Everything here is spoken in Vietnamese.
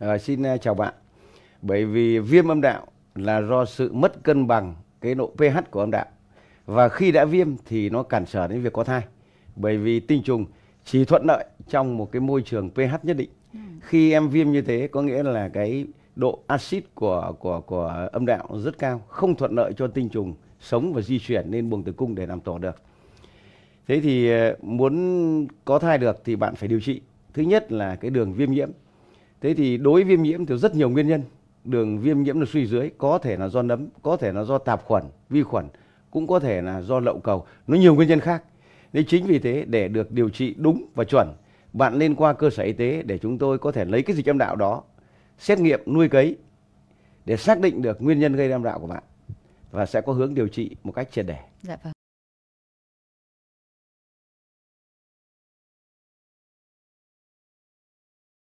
À, xin ờ, chào bạn. Bởi vì viêm âm đạo là do sự mất cân bằng cái độ pH của âm đạo. Và khi đã viêm thì nó cản trở đến việc có thai. Bởi vì tinh trùng chỉ thuận lợi trong một cái môi trường pH nhất định. Ừ. Khi em viêm như thế có nghĩa là cái độ axit của của của âm đạo rất cao, không thuận lợi cho tinh trùng sống và di chuyển lên buồng tử cung để làm tổ được. Thế thì ờ, muốn có thai được thì bạn phải điều trị. Thứ nhất là cái đường viêm nhiễm thế thì đối viêm nhiễm thì rất nhiều nguyên nhân đường viêm nhiễm là suy dưới có thể là do nấm có thể là do tạp khuẩn vi khuẩn cũng có thể là do lậu cầu nó nhiều nguyên nhân khác nên chính vì thế để được điều trị đúng và chuẩn bạn nên qua cơ sở y tế để chúng tôi có thể lấy cái dịch âm đạo đó xét nghiệm nuôi cấy để xác định được nguyên nhân gây âm đạo của bạn và sẽ có hướng điều trị một cách triệt để. Dạ vâng.